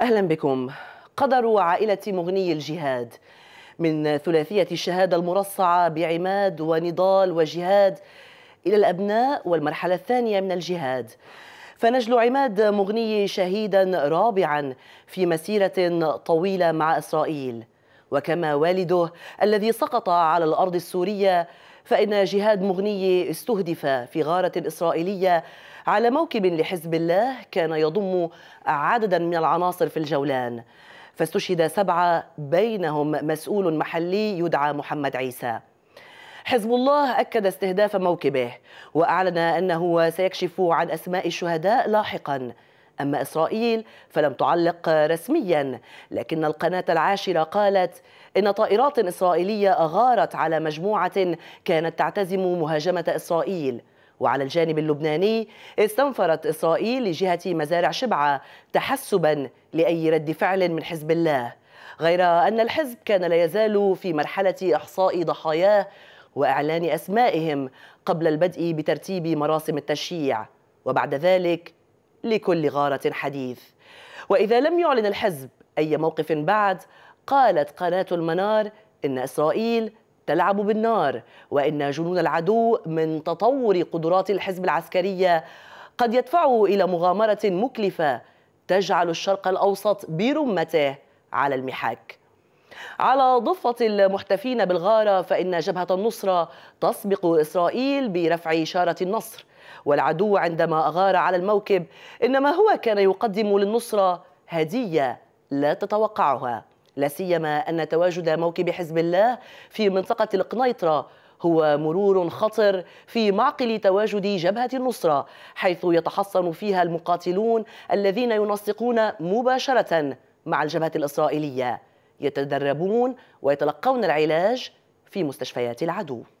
أهلا بكم قدر عائلة مغني الجهاد من ثلاثية الشهادة المرصعة بعماد ونضال وجهاد إلى الأبناء والمرحلة الثانية من الجهاد فنجل عماد مغني شهيدا رابعا في مسيرة طويلة مع إسرائيل وكما والده الذي سقط على الأرض السورية فإن جهاد مغني استهدف في غارة إسرائيلية على موكب لحزب الله كان يضم عددا من العناصر في الجولان فاستشهد سبعة بينهم مسؤول محلي يدعى محمد عيسى حزب الله أكد استهداف موكبه وأعلن أنه سيكشف عن أسماء الشهداء لاحقاً أما إسرائيل فلم تعلق رسميا لكن القناة العاشرة قالت إن طائرات إسرائيلية أغارت على مجموعة كانت تعتزم مهاجمة إسرائيل وعلى الجانب اللبناني استنفرت إسرائيل لجهة مزارع شبعة تحسبا لأي رد فعل من حزب الله غير أن الحزب كان لا يزال في مرحلة إحصاء ضحاياه وإعلان أسمائهم قبل البدء بترتيب مراسم التشييع وبعد ذلك لكل غارة حديث وإذا لم يعلن الحزب أي موقف بعد قالت قناة المنار إن إسرائيل تلعب بالنار وإن جنون العدو من تطور قدرات الحزب العسكرية قد يدفعه إلى مغامرة مكلفة تجعل الشرق الأوسط برمته على المحك على ضفة المحتفين بالغارة فإن جبهة النصرة تسبق إسرائيل برفع إشارة النصر والعدو عندما أغار على الموكب إنما هو كان يقدم للنصرة هدية لا تتوقعها لا سيما أن تواجد موكب حزب الله في منطقة القنيطرة هو مرور خطر في معقل تواجد جبهة النصرة حيث يتحصن فيها المقاتلون الذين ينسقون مباشرة مع الجبهة الإسرائيلية يتدربون ويتلقون العلاج في مستشفيات العدو